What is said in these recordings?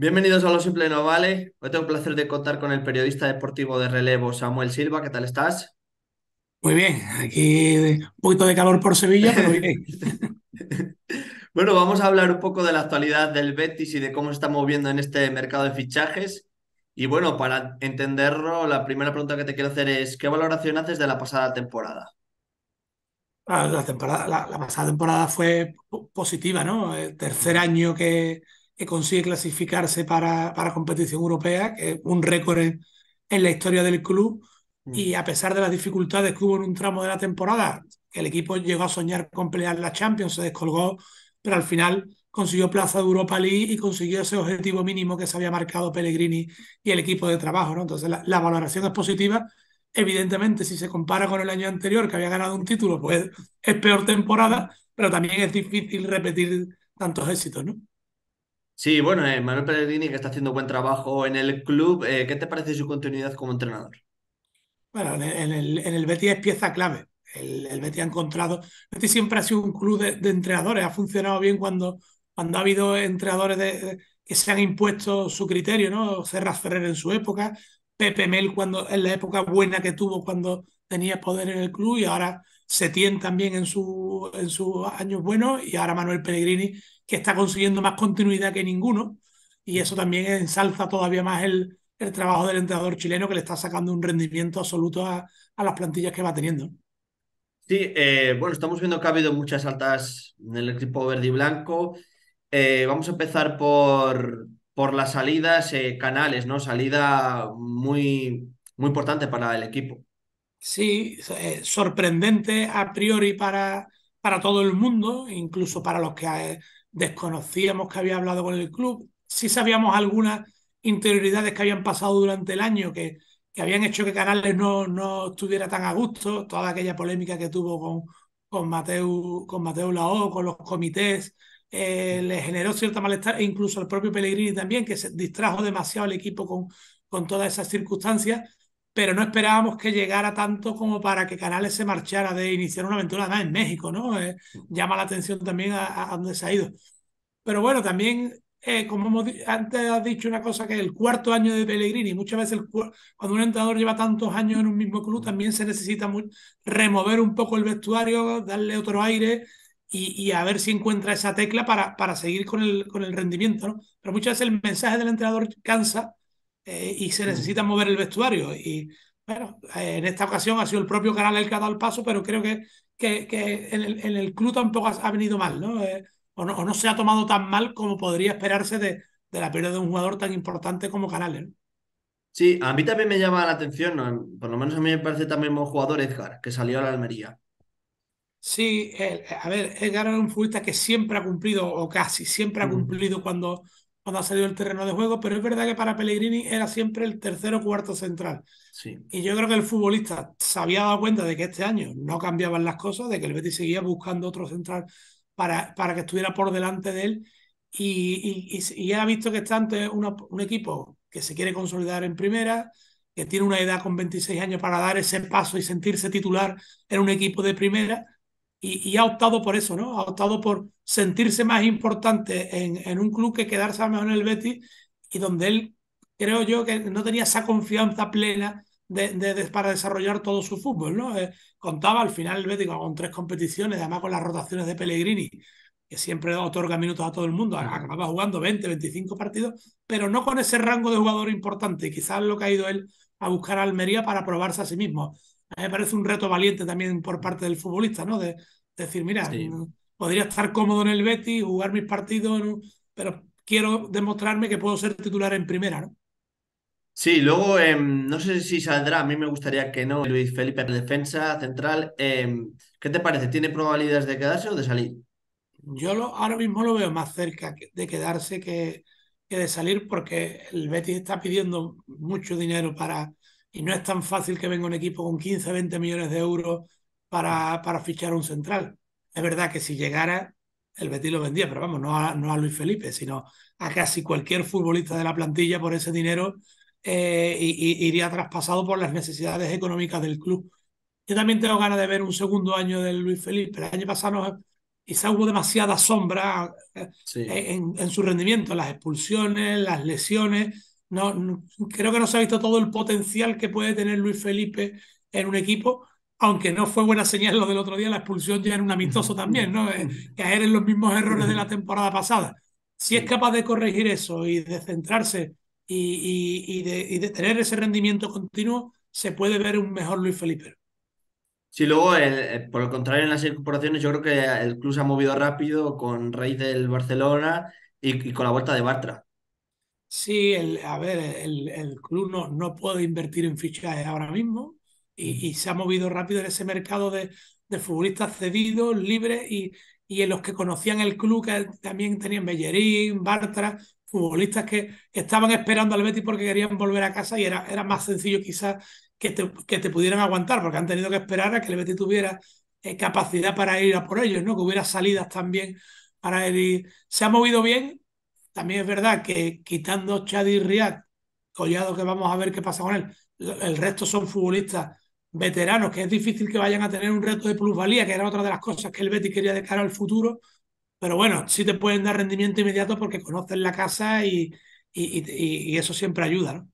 Bienvenidos a Lo Simple No Vale. Hoy tengo el placer de contar con el periodista deportivo de relevo Samuel Silva. ¿Qué tal estás? Muy bien, aquí un poquito de calor por Sevilla, pero bien. bueno, vamos a hablar un poco de la actualidad del Betis y de cómo se está moviendo en este mercado de fichajes. Y bueno, para entenderlo, la primera pregunta que te quiero hacer es, ¿qué valoración haces de la pasada temporada? Ah, la, pasada temporada fue positiva, ¿no? El tercer año que, que consigue clasificarse para, para competición europea, que es un récord en, la historia del club. Mm. Y a pesar de las dificultades que hubo en un tramo de la temporada, el equipo llegó a soñar con pelear la Champions, se descolgó, pero al final consiguió plaza de Europa League y consiguió ese objetivo mínimo que se había marcado Pellegrini y el equipo de trabajo. ¿no? Entonces la, la valoración es positiva. Evidentemente, si se compara con el año anterior, que había ganado un título, pues es peor temporada, pero también es difícil repetir tantos éxitos, ¿no? Sí, bueno, eh, Manuel Pellegrini, que está haciendo buen trabajo en el club, eh, ¿qué te parece su continuidad como entrenador? Bueno, en el, en Betis es pieza clave. El, Betty Betis ha encontrado. Betis siempre ha sido un club de, entrenadores, ha funcionado bien cuando, han ha habido entrenadores que se han impuesto su criterio, ¿no? Cerra Ferrer en su época, Pepe Mel cuando, en la época buena que tuvo cuando tenía poder en el club y ahora Setién también en, su, en sus años buenos y ahora Manuel Pellegrini, que está consiguiendo más continuidad que ninguno. Y eso también ensalza todavía más el, el trabajo del entrenador chileno que le está sacando un rendimiento absoluto a, las plantillas que va teniendo. Sí, eh, bueno, estamos viendo que ha habido muchas altas en el equipo verde y blanco. Eh, vamos a empezar por, por las salidas, eh, canales, ¿no? Salida muy, muy importante para el equipo. Sí, eh, sorprendente a priori para, todo el mundo, incluso para los que eh, desconocíamos que había hablado con el club. Sí sabíamos algunas interioridades que habían pasado durante el año que, habían hecho que Canales no, estuviera tan a gusto, toda aquella polémica que tuvo con, con Mateu, con Mateu Lao, con los comités, eh, le generó cierta malestar e incluso al propio Pellegrini también, que se distrajo demasiado el equipo con todas esas circunstancias pero no esperábamos que llegara tanto como para que Canales se marchara de iniciar una aventura más en México, ¿no? Eh, llama la atención también a, dónde se ha ido. Pero bueno, también, eh, como antes has dicho una cosa, que el cuarto año de Pellegrini, muchas veces cuando un entrenador lleva tantos años en un mismo club, también se necesita remover un poco el vestuario, darle otro aire y, a ver si encuentra esa tecla para, para seguir con el, con el rendimiento, ¿no? Pero muchas veces el mensaje del entrenador cansa eh, y se necesita mover el vestuario. Y bueno, eh, en esta ocasión ha sido el propio canal el que ha dado el paso, pero creo que, que, en, el, en, club tampoco ha, venido mal, eh, ¿no? o ¿no? se ha tomado tan mal como podría esperarse de, la pérdida de un jugador tan importante como Canales. Sí, a mí también me llama la atención, por lo menos a mí me parece también buen jugador Edgar, que salió a la Almería. Sí, a ver, Edgar era un futbolista que siempre ha cumplido, o casi siempre ha cumplido cuando, cuando ha salido el terreno de juego, pero es verdad que para Pellegrini era siempre el tercero o cuarto central. Sí. Y yo creo que el futbolista se había dado cuenta de que este año no cambiaban las cosas, de que el Betis seguía buscando otro central para, para que estuviera por delante de él. Y, y, ha visto que tanto es un equipo que se quiere consolidar en primera, que tiene una edad con 26 años para dar ese paso y sentirse titular en un equipo de primera y, ha optado por eso, ¿no? Ha optado por sentirse más importante en, un club que quedarse a lo mejor en el Betis y donde él, creo yo, que no tenía esa confianza plena para desarrollar todo su fútbol, ¿no? Eh, contaba al final el Betis con tres competiciones, además con las rotaciones de Pellegrini, que siempre otorga minutos a todo el mundo, acababa jugando 20, 25 partidos, pero no con ese rango de jugador importante. Quizás lo que ha ido él a buscar a Almería para probarse a sí mismo. A mí me parece un reto valiente también por parte del futbolista, ¿no? De, decir, mira, mm, podría estar cómodo en el Betis, jugar mis partidos, pero quiero demostrarme que puedo ser titular en primera, ¿no? Sí, luego em, no sé si saldrá, a mí me gustaría que no, Luis Felipe, defensa central. Em, ¿Qué te parece? ¿Tiene probabilidades de quedarse o de salir? Yo ahora mismo lo veo más cerca de quedarse que, que de salir porque el Betis está pidiendo mucho dinero para, y no es tan fácil que venga un equipo con 15, 20 millones de euros para, para fichar un central. Es verdad que si llegara, el Betis lo vendía, pero vamos, no a, Luis Felipe, sino a casi cualquier futbolista de la plantilla por ese dinero eh, y, iría traspasado por las necesidades económicas del club. Yo también tengo ganas de ver un segundo año de Luis Felipe. El año pasado quizá hubo demasiada sombra eh, en, en, su rendimiento, las expulsiones, las lesiones. No, creo que no se ha visto todo el potencial que puede tener Luis Felipe en un equipo, aunque no fue buena señal lo del otro día, la expulsión ya era un amistoso también, ¿no? Caer eh, en los mismos errores de la temporada pasada. Si es capaz de corregir eso y de centrarse y, de, tener ese rendimiento continuo, se puede ver un mejor Luis Felipe. Sí, luego, eh, por el contrario, en las incorporaciones, yo creo que el club se ha movido rápido con Rey del Barcelona y con la vuelta de Bartra. Sí, el, a ver, el, club no, no, puede invertir en fichajes ahora mismo y, se ha movido rápido en ese mercado de, futbolistas cedidos, libres y, y, en los que conocían el club, que también tenían Bellerín, Bartra, futbolistas que estaban esperando al Betis porque querían volver a casa y era, era más sencillo quizás que te, que te pudieran aguantar porque han tenido que esperar a que el Betis tuviera eh, capacidad para ir a por ellos, ¿no? que hubiera salidas también para ir se ha movido bien también es verdad que quitando Chad y Riyad, Collado, que vamos a ver qué pasa con él, el resto son futbolistas veteranos, que es difícil que vayan a tener un reto de plusvalía, que era otra de las cosas que el Betis quería de cara al futuro. Pero bueno, sí te pueden dar rendimiento inmediato porque conocen la casa y, y, eso siempre ayuda, ¿no?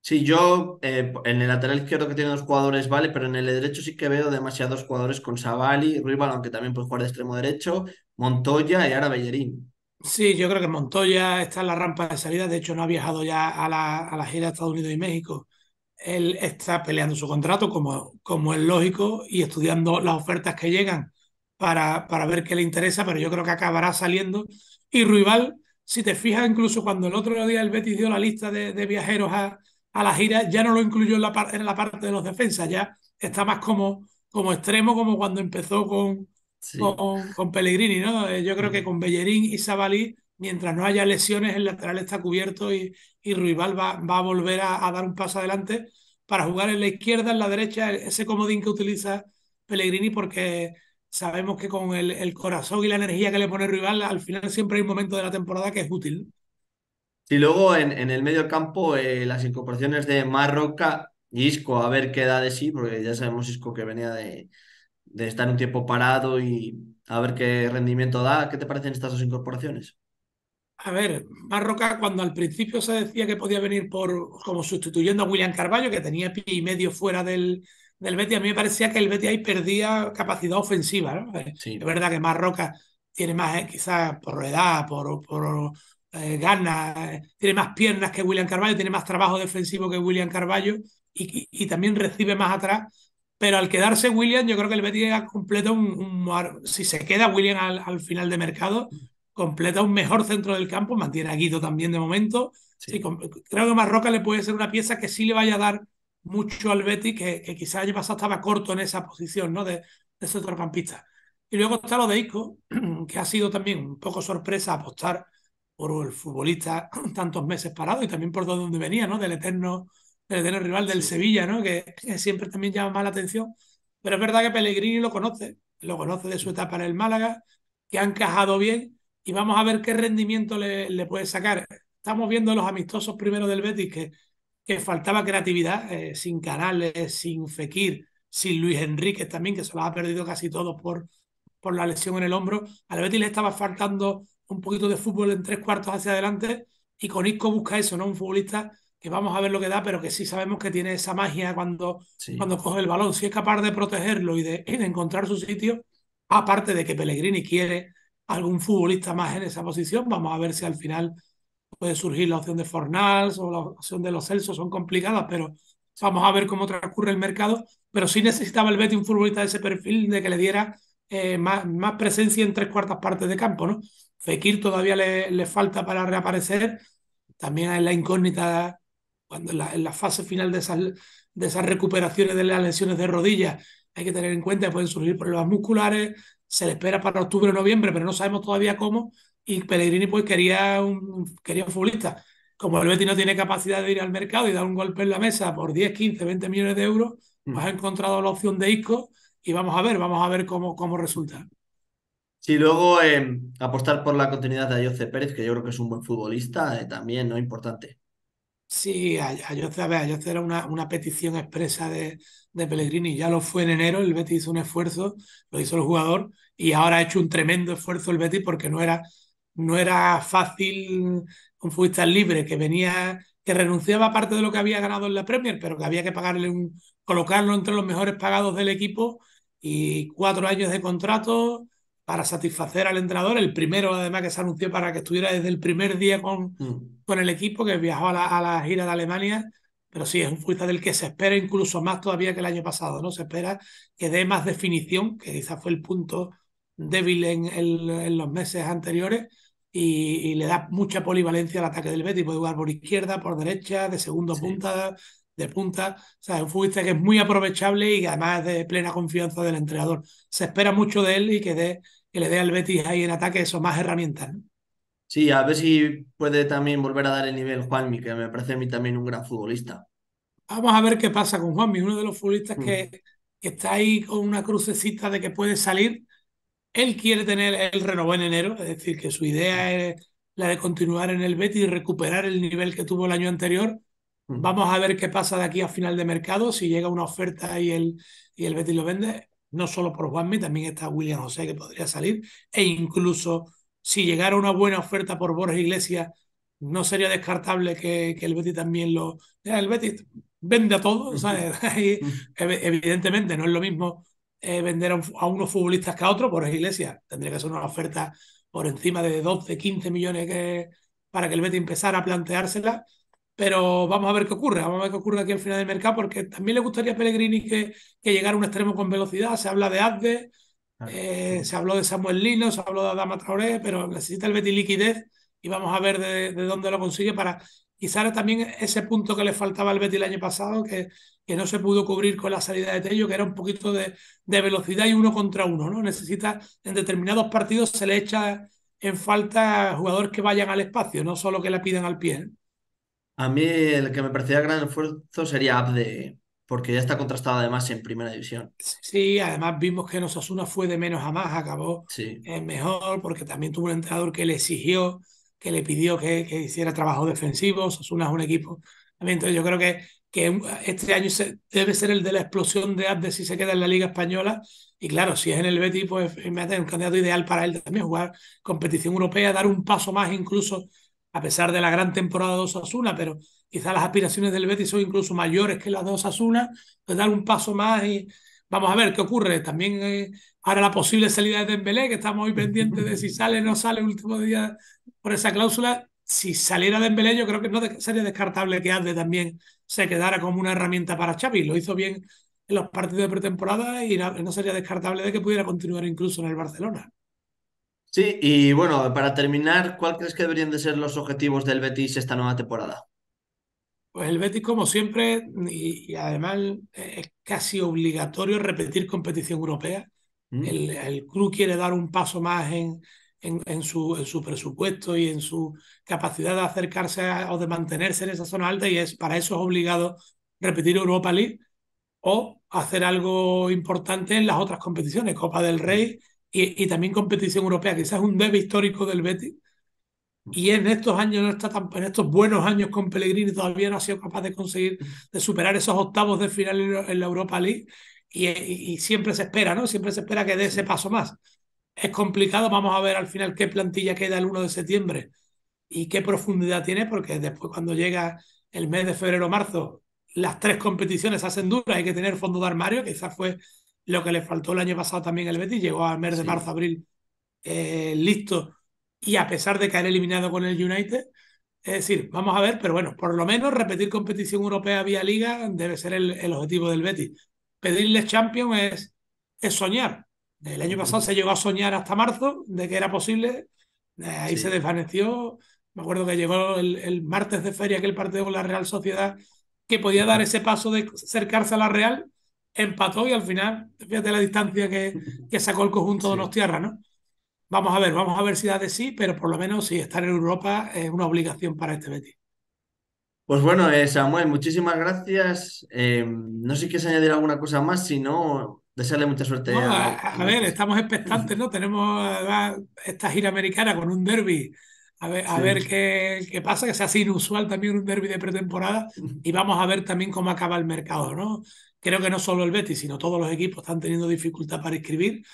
Sí, yo eh, en el lateral izquierdo que tiene dos jugadores vale, pero en el derecho sí que veo demasiados jugadores con Savali, Rival, aunque también puede jugar de extremo derecho, Montoya y ahora Bellerín. Sí, yo creo que Montoya está en la rampa de salida, de hecho no ha viajado ya a la, gira de Estados Unidos y México. Él está peleando su contrato como, como es lógico y estudiando las ofertas que llegan para, para ver qué le interesa, pero yo creo que acabará saliendo. Y Ruibal, si te fijas, incluso cuando el otro día el Betis dio la lista de, viajeros a, la gira, ya no lo incluyó en la, en la parte de los defensas, ya está más como, como extremo, como cuando empezó con, con, Pellegrini, ¿no? Eh, yo creo que con Bellerín y Sabalí, mientras no haya lesiones, el lateral está cubierto y, y va, va a volver a, dar un paso adelante para jugar en la izquierda, en la derecha, e-, ese comodín que utiliza Pellegrini, porque sabemos que con el, corazón y la energía que le pone Ruibal, al final siempre hay un momento de la temporada que es útil. Y luego en, el medio campo, eh, las incorporaciones de Marroca y Isco, a ver qué da de sí, porque ya sabemos Isco que venía de, de estar un tiempo parado y a ver qué rendimiento da. ¿Qué te parecen estas dos incorporaciones? A ver, Marroca, cuando al principio se decía que podía venir por como sustituyendo a William Carballo, que tenía pie y medio fuera del, del a mí me parecía que el Betis ahí perdía capacidad ofensiva. Eh, es verdad que Marroca tiene más, eh, quizás por edad, por, por eh, ganas, tiene más piernas que William Carballo, tiene más trabajo defensivo que William Carballo y, y también recibe más atrás pero al quedarse William, yo creo que el Betis completa un, un, si se queda William al, final de mercado, completa un mejor centro del campo, mantiene a Guido también de momento. creo que Marroca le puede ser una pieza que sí le vaya a dar mucho al Betis, que, quizás año pasado estaba corto en esa posición ¿no? de, de centrocampista. Y luego está lo de Ico, que ha sido también un poco sorpresa apostar por el futbolista tantos meses parado y también por donde venía, ¿no? Del eterno el rival del Sevilla, ¿no? Que, siempre también llama más la atención. Pero es verdad que Pellegrini lo conoce, lo conoce de su etapa en el Málaga, que han encajado bien y vamos a ver qué rendimiento le, puede sacar. Estamos viendo los amistosos primero del Betis que, que faltaba creatividad, eh, sin Canales, sin Fekir, sin Luis Enríquez también, que se lo ha perdido casi todo por, por la lesión en el hombro. Al Betis le estaba faltando un poquito de fútbol en tres cuartos hacia adelante y con Isco busca eso, ¿no? Un futbolista vamos a ver lo que da, pero que sí sabemos que tiene esa magia cuando, cuando coge el balón. Si es capaz de protegerlo y de, encontrar su sitio, aparte de que Pellegrini quiere algún futbolista más en esa posición, vamos a ver si al final puede surgir la opción de Fornals o la opción de los celso son complicadas, pero vamos a ver cómo transcurre el mercado. Pero sí necesitaba el Betis un futbolista de ese perfil, de que le diera eh, más, presencia en tres cuartas partes de campo, ¿no? Fekir todavía le, le falta para reaparecer. También es la incógnita cuando en la, fase final de esas, de esas recuperaciones de las lesiones de rodillas, hay que tener en cuenta que pueden surgir problemas musculares, se le espera para octubre o noviembre, pero no sabemos todavía cómo, y Pellegrini pues quería un, quería futbolista. Como el Betis no tiene capacidad de ir al mercado y dar un golpe en la mesa por 10, 15, 20 millones de euros, mm. pues ha encontrado la opción de Isco y vamos a ver, vamos a ver cómo, cómo resulta. Sí, luego eh, apostar por la continuidad de Ayoce Pérez, que yo creo que es un buen futbolista, eh, también, ¿no? Importante. Sí, yo a ver, era una, una petición expresa de, Pellegrini, ya lo fue en enero, el Betis hizo un esfuerzo, lo hizo el jugador y ahora ha hecho un tremendo esfuerzo el Betis porque no era, no era fácil un futbolista libre que venía, que renunciaba a parte de lo que había ganado en la Premier, pero que había que pagarle un, colocarlo entre los mejores pagados del equipo y cuatro años de contrato para satisfacer al entrenador, el primero además que se anunció para que estuviera desde el primer día con... Mm con el equipo que viajó a la, gira de Alemania, pero sí, es un futbolista del que se espera incluso más todavía que el año pasado, ¿no? Se espera que dé más definición, que quizás fue el punto débil en, los meses anteriores, y, le da mucha polivalencia al ataque del Betis, puede jugar por izquierda, por derecha, de segundo punta, de punta, o sea, es un futbolista que es muy aprovechable y además de plena confianza del entrenador. Se espera mucho de él y que, le dé al Betis ahí en ataque eso, más herramientas, Sí, a ver si puede también volver a dar el nivel Juanmi, que me parece a mí también un gran futbolista. Vamos a ver qué pasa con Juanmi, uno de los futbolistas que, mm. está ahí con una crucecita de que puede salir. Él quiere tener el renovó en enero, es decir, que su idea mm. es la de continuar en el Betis y recuperar el nivel que tuvo el año anterior. Mm. Vamos a ver qué pasa de aquí a final de mercado, si llega una oferta y el, y el Betis lo vende. No solo por Juanmi, también está William José que podría salir e incluso si llegara una buena oferta por Borges Iglesias, no sería descartable que, el Betis también lo... Eh, el Betis vende a todos, ¿sabes? evidentemente no es lo mismo eh, vender a, unos futbolistas que a otros, Borges Iglesias tendría que ser una oferta por encima de 12, 15 millones para que el Betis empezara a planteársela, pero vamos a ver qué ocurre, vamos a ver qué ocurre aquí al final del mercado, porque también le gustaría a Pellegrini que, que llegara a un extremo con velocidad, se habla de Azde, eh, se habló de Samuel Lino, se habló de Adama Traoré, pero necesita el Betty liquidez y vamos a ver de, dónde lo consigue para quizás también ese punto que le faltaba al Betty el año pasado, que, que no se pudo cubrir con la salida de Tello, que era un poquito de, velocidad y uno contra uno, ¿no? Necesita, en determinados partidos se le echa en falta jugadores que vayan al espacio, no solo que la pidan al pie. ¿eh? A mí el que me parecía gran esfuerzo sería Abde porque ya está contrastado además en primera división. Sí, además vimos que Nosasuna fue de menos a más, acabó sí. mejor, porque también tuvo un entrenador que le exigió, que le pidió que, hiciera trabajo defensivo. Osasuna es un equipo. Entonces yo creo que, que este año debe ser el de la explosión de Abde si se queda en la Liga Española. Y claro, si es en el Betis, pues me hace un candidato ideal para él también jugar competición europea, dar un paso más incluso a pesar de la gran temporada de Osasuna, pero quizás las aspiraciones del Betis son incluso mayores que las de Osasuna, pues dar un paso más y vamos a ver qué ocurre. También eh, ahora la posible salida de Dembélé, que estamos muy pendientes de si sale o no sale el último día por esa cláusula. Si saliera Dembélé, yo creo que no sería descartable que Alde también se quedara como una herramienta para Xavi. Lo hizo bien en los partidos de pretemporada y no sería descartable de que pudiera continuar incluso en el Barcelona. Sí, y bueno, para terminar, ¿cuál crees que deberían de ser los objetivos del Betis esta nueva temporada? Pues el Betis, como siempre, y, además eh, es casi obligatorio repetir competición europea. Mm. El, club quiere dar un paso más en, en, su, en, su, presupuesto y en su capacidad de acercarse o de mantenerse en esa zona alta y es para eso es obligado repetir Europa League o hacer algo importante en las otras competiciones, Copa del Rey y, también competición europea, quizás un debe histórico del Betis. Y en estos años no está tan, en estos buenos años con Pellegrini todavía no ha sido capaz de conseguir, de superar esos octavos de final en, la Europa League. Y, siempre se espera, ¿no? Siempre se espera que dé ese paso más. Es complicado, vamos a ver al final qué plantilla queda el 1 de septiembre y qué profundidad tiene, porque después cuando llega el mes de febrero-marzo, o las tres competiciones hacen duras, hay que tener fondo de armario, que quizás fue lo que le faltó el año pasado también el Betis, llegó al mes de marzo, abril, eh, listo, y a pesar de caer eliminado con el United, es decir, vamos a ver, pero bueno, por lo menos repetir competición europea vía liga debe ser el, objetivo del Betis. Pedirles Champions es, es soñar. El año pasado se llegó a soñar hasta marzo de que era posible, eh, ahí se desvaneció. Me acuerdo que llegó el, el, martes de feria aquel partido con la Real Sociedad que podía dar ese paso de acercarse a la Real empató y al final, fíjate la distancia que, que sacó el conjunto de los tierras, ¿no? Vamos a ver, vamos a ver si da de sí, pero por lo menos si estar en Europa es una obligación para este Betis. Pues bueno, eh, Samuel, muchísimas gracias. Eh, no sé si quieres añadir alguna cosa más, si no, desearle mucha suerte. a, ver, estamos expectantes, ¿no? Tenemos esta gira americana con un derby. A ver, a ver qué, qué, pasa, que sea así inusual también un derby de pretemporada y vamos a ver también cómo acaba el mercado, ¿no? creo que no solo el Betis, sino todos los equipos están teniendo dificultad para escribir,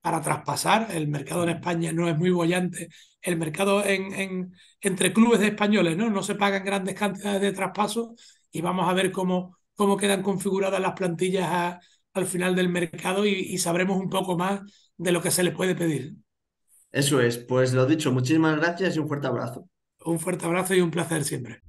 para traspasar. El mercado en España no es muy bollante. El mercado entre clubes españoles, ¿no? No se pagan grandes cantidades de traspasos y vamos a ver cómo, cómo quedan configuradas las plantillas al final del mercado y, sabremos un poco más de lo que se les puede pedir. Eso es, pues lo dicho, muchísimas gracias y un fuerte abrazo. Un fuerte abrazo y un placer siempre.